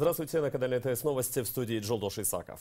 Здравствуйте, на канале ТС Новости в студии Джолдош Исаков.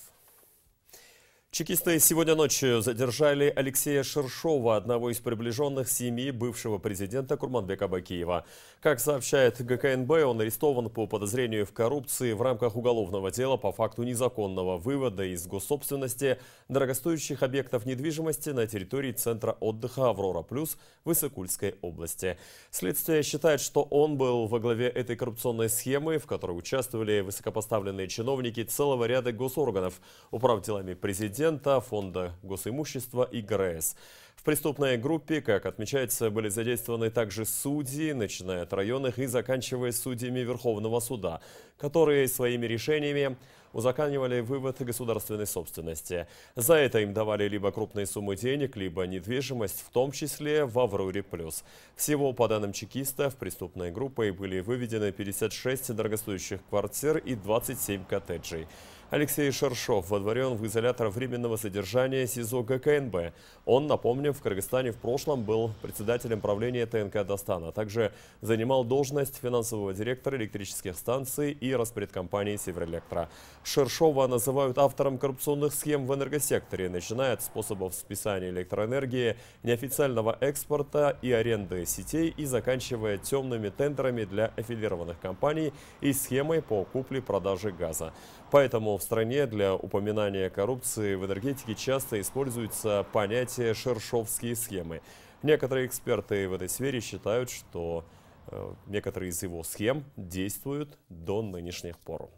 Чекисты сегодня ночью задержали Алексея Шершова, одного из приближенных семьи бывшего президента Курманбека Бакиева. Как сообщает ГКНБ, он арестован по подозрению в коррупции в рамках уголовного дела по факту незаконного вывода из госсобственности дорогостоящих объектов недвижимости на территории Центра отдыха «Аврора Плюс» в Исыкульской области. Следствие считает, что он был во главе этой коррупционной схемы, в которой участвовали высокопоставленные чиновники целого ряда госорганов, управделами президента, президента Фонда госимущества и ГРС. В преступной группе, как отмечается, были задействованы также судьи, начиная от районных и заканчивая судьями Верховного суда, которые своими решениями узаканивали вывод государственной собственности. За это им давали либо крупные суммы денег, либо недвижимость, в том числе в «Авроре плюс». Всего, по данным чекистов, преступной группой были выведены 56 дорогостоящих квартир и 27 коттеджей. Алексей Шершов водворен в изолятор временного содержания СИЗО ГКНБ. Он, напомним, в Кыргызстане в прошлом был председателем правления ТНК «Дастана», а также занимал должность финансового директора электрических станций и распредкомпании «Северэлектро». Шершова называют автором коррупционных схем в энергосекторе, начиная от способов списания электроэнергии, неофициального экспорта и аренды сетей и заканчивая темными тендерами для аффилированных компаний и схемой по купле-продаже газа. Поэтому в стране для упоминания коррупции в энергетике часто используется понятие «шершовские схемы». Некоторые эксперты в этой сфере считают, что э, некоторые из его схем действуют до нынешних пор.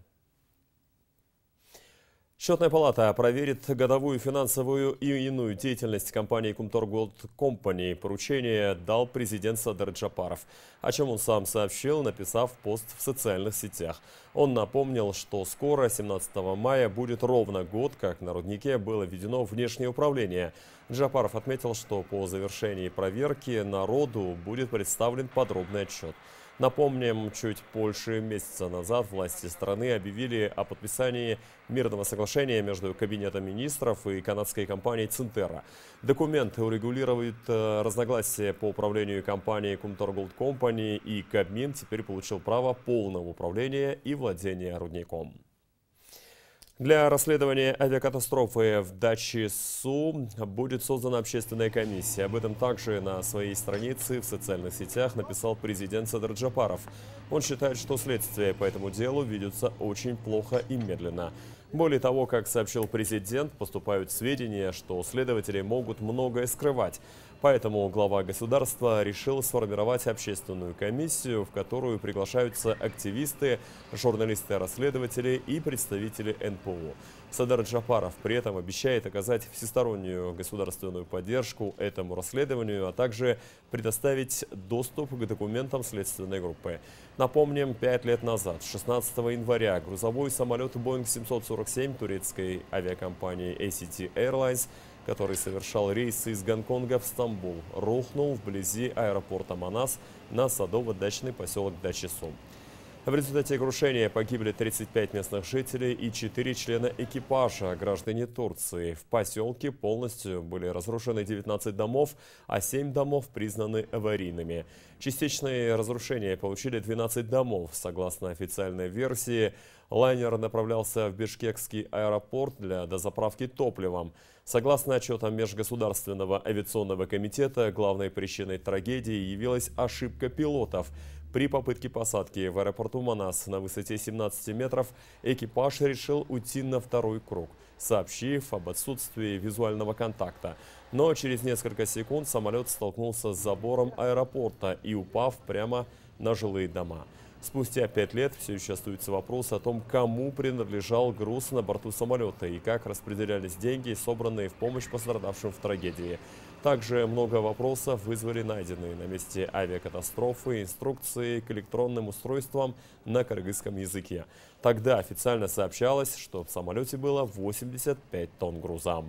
Счетная палата проверит годовую финансовую и иную деятельность компании Кумтор Голд Компани. Поручение дал президент Садар Джапаров, о чем он сам сообщил, написав пост в социальных сетях. Он напомнил, что скоро, 17 мая, будет ровно год, как на руднике было введено внешнее управление. Джапаров отметил, что по завершении проверки народу будет представлен подробный отчет. Напомним, чуть больше месяца назад власти страны объявили о подписании мирного соглашения между Кабинетом министров и канадской компанией Центера. Документ урегулирует э, разногласия по управлению компанией Кумтор Голд Компани и Кабмин теперь получил право полного управления и владения рудником. Для расследования авиакатастрофы в даче СУ будет создана общественная комиссия. Об этом также на своей странице в социальных сетях написал президент Садар Джапаров. Он считает, что следствие по этому делу ведется очень плохо и медленно. Более того, как сообщил президент, поступают сведения, что следователи могут многое скрывать. Поэтому глава государства решил сформировать общественную комиссию, в которую приглашаются активисты, журналисты-расследователи и представители НПО. Садар Джапаров при этом обещает оказать всестороннюю государственную поддержку этому расследованию, а также предоставить доступ к документам следственной группы. Напомним, пять лет назад, 16 января, грузовой самолет Boeing 747 турецкой авиакомпании ACT Airlines который совершал рейсы из Гонконга в Стамбул, рухнул вблизи аэропорта Манас на садово-дачный поселок Дачи Сум. В результате крушения погибли 35 местных жителей и 4 члена экипажа, граждане Турции. В поселке полностью были разрушены 19 домов, а 7 домов признаны аварийными. Частичные разрушения получили 12 домов. Согласно официальной версии, лайнер направлялся в Бишкекский аэропорт для дозаправки топливом. Согласно отчетам Межгосударственного авиационного комитета, главной причиной трагедии явилась ошибка пилотов – при попытке посадки в аэропорту Манас на высоте 17 метров экипаж решил уйти на второй круг, сообщив об отсутствии визуального контакта. Но через несколько секунд самолет столкнулся с забором аэропорта и упав прямо на жилые дома. Спустя пять лет все еще остается вопрос о том, кому принадлежал груз на борту самолета и как распределялись деньги, собранные в помощь пострадавшим в трагедии. Также много вопросов вызвали найденные на месте авиакатастрофы инструкции к электронным устройствам на кыргызском языке. Тогда официально сообщалось, что в самолете было 85 тонн груза.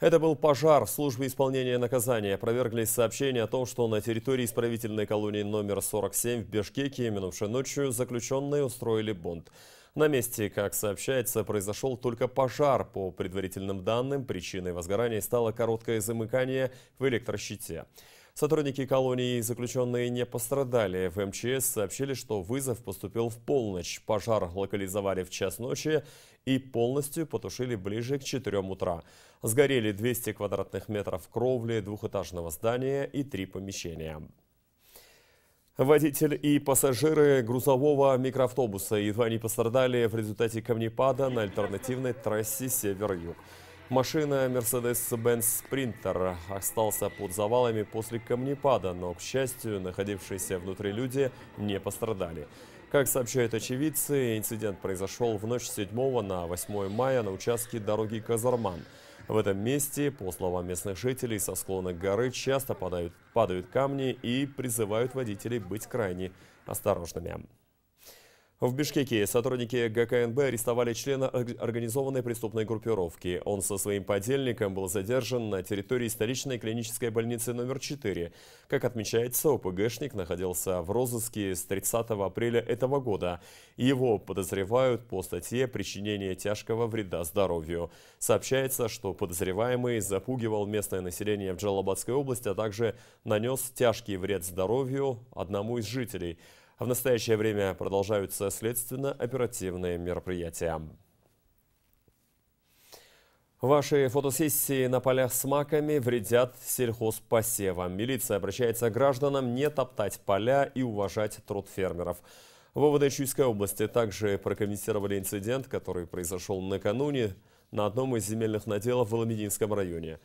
Это был пожар. Службы исполнения наказания проверглись сообщения о том, что на территории исправительной колонии номер 47 в Бишкеке минувшей ночью заключенные устроили бунт. На месте, как сообщается, произошел только пожар. По предварительным данным, причиной возгорания стало короткое замыкание в электрощите. Сотрудники колонии и заключенные не пострадали. В МЧС сообщили, что вызов поступил в полночь. Пожар локализовали в час ночи и полностью потушили ближе к 4 утра. Сгорели 200 квадратных метров кровли двухэтажного здания и три помещения. Водитель и пассажиры грузового микроавтобуса едва не пострадали в результате камнепада на альтернативной трассе «Север-Юг». Машина Mercedes-Benz Sprinter остался под завалами после камнепада, но, к счастью, находившиеся внутри люди не пострадали. Как сообщают очевидцы, инцидент произошел в ночь с 7 на 8 мая на участке дороги Казарман – в этом месте, по словам местных жителей, со склона горы часто падают, падают камни и призывают водителей быть крайне осторожными. В Бишкеке сотрудники ГКНБ арестовали члена организованной преступной группировки. Он со своим подельником был задержан на территории столичной клинической больницы номер 4. Как отмечается, ОПГшник находился в розыске с 30 апреля этого года. Его подозревают по статье «Причинение тяжкого вреда здоровью». Сообщается, что подозреваемый запугивал местное население в Джалабадской области, а также нанес тяжкий вред здоровью одному из жителей – а в настоящее время продолжаются следственно-оперативные мероприятия. Ваши фотосессии на полях с маками вредят сельхозпосевам. Милиция обращается к гражданам не топтать поля и уважать труд фермеров. Выводы Чуйской области также прокомментировали инцидент, который произошел накануне на одном из земельных наделов в Ламединском районе,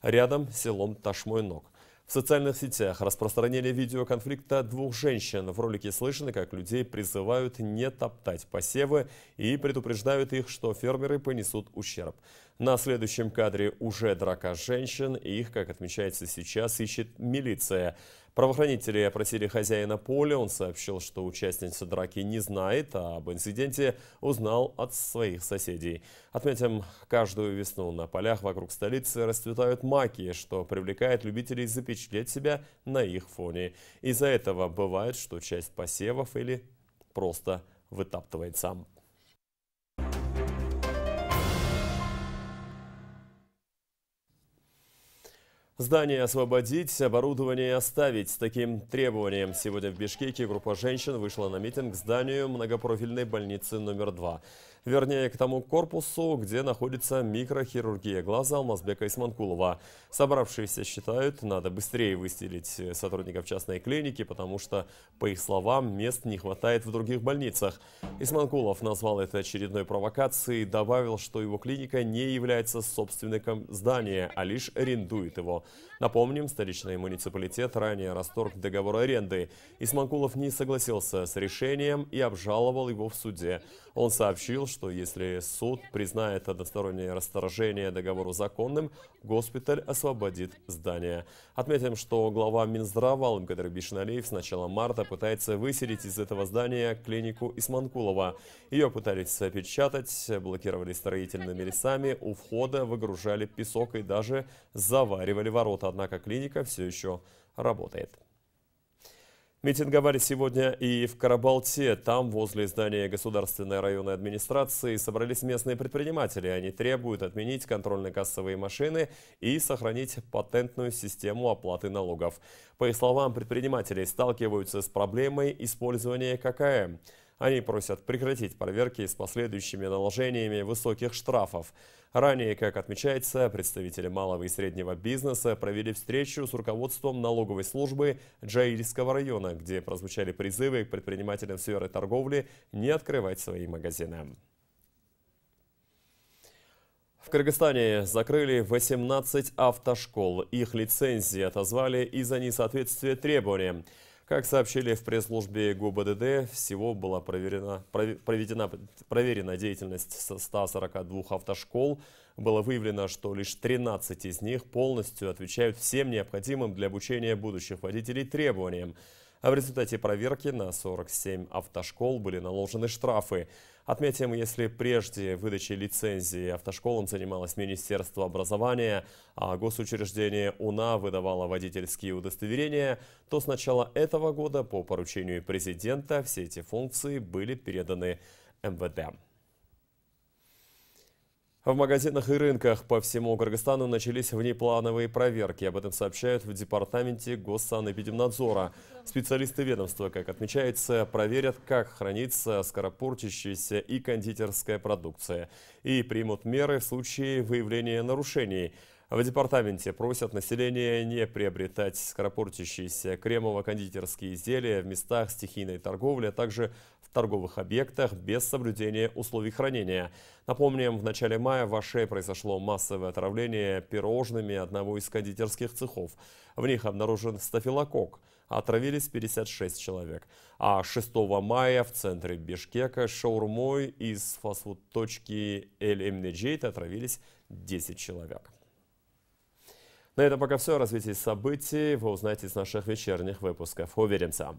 рядом с селом Ташмойнок. В социальных сетях распространили видео конфликта двух женщин. В ролике слышно, как людей призывают не топтать посевы и предупреждают их, что фермеры понесут ущерб. На следующем кадре уже драка женщин, их, как отмечается сейчас, ищет милиция. Правоохранители опросили хозяина поля. Он сообщил, что участница драки не знает, а об инциденте узнал от своих соседей. Отметим, каждую весну на полях вокруг столицы расцветают маки, что привлекает любителей запечатлеть себя на их фоне. Из-за этого бывает, что часть посевов или просто вытаптывает сам. Здание освободить, оборудование оставить. С таким требованием сегодня в Бишкеке группа женщин вышла на митинг к зданию многопрофильной больницы номер 2 вернее к тому корпусу, где находится микрохирургия глаза Алмазбека Исманкулова. Собравшиеся считают, надо быстрее выстелить э, сотрудников частной клиники, потому что, по их словам, мест не хватает в других больницах. Исманкулов назвал это очередной провокацией и добавил, что его клиника не является собственником здания, а лишь арендует его. Напомним, столичный муниципалитет ранее расторг договор аренды. Исманкулов не согласился с решением и обжаловал его в суде. Он сообщил, что если суд признает одностороннее расторжение договору законным, госпиталь освободит здание. Отметим, что глава Минздрава Алмкадыр Бишналиев с начала марта пытается выселить из этого здания клинику Исманкулова. Ее пытались опечатать, блокировали строительными лесами, у входа выгружали песок и даже заваривали ворота. Однако клиника все еще работает. Митинговали сегодня и в Карабалте. Там, возле здания Государственной районной администрации, собрались местные предприниматели. Они требуют отменить контрольно-кассовые машины и сохранить патентную систему оплаты налогов. По их словам, предприниматели сталкиваются с проблемой использования ККМ. Они просят прекратить проверки с последующими наложениями высоких штрафов. Ранее, как отмечается, представители малого и среднего бизнеса провели встречу с руководством налоговой службы Джаильского района, где прозвучали призывы к предпринимателям сферы торговли не открывать свои магазины. В Кыргызстане закрыли 18 автошкол. Их лицензии отозвали из-за несоответствия требованиям. Как сообщили в пресс-службе ГУБДД, всего была проверена, проведена, проверена деятельность 142 автошкол. Было выявлено, что лишь 13 из них полностью отвечают всем необходимым для обучения будущих водителей требованиям. А в результате проверки на 47 автошкол были наложены штрафы – Отметим, если прежде выдачей лицензии автошколам занималось Министерство образования, а госучреждение УНА выдавало водительские удостоверения, то с начала этого года по поручению президента все эти функции были переданы МВД. В магазинах и рынках по всему Кыргызстану начались внеплановые проверки. Об этом сообщают в департаменте госсанэпидемнадзора. Специалисты ведомства, как отмечается, проверят, как хранится скоропортящаяся и кондитерская продукция. И примут меры в случае выявления нарушений. В департаменте просят население не приобретать скоропортящиеся кремово-кондитерские изделия в местах стихийной торговли, а также торговых объектах без соблюдения условий хранения. Напомним, в начале мая в Аше произошло массовое отравление пирожными одного из кондитерских цехов. В них обнаружен стафилокок. Отравились 56 человек. А 6 мая в центре Бишкека шаурмой из фастфуд-точки Эль-Эмнеджейт отравились 10 человек. На этом пока все. О развитии событий вы узнаете из наших вечерних выпусков. Уверимся.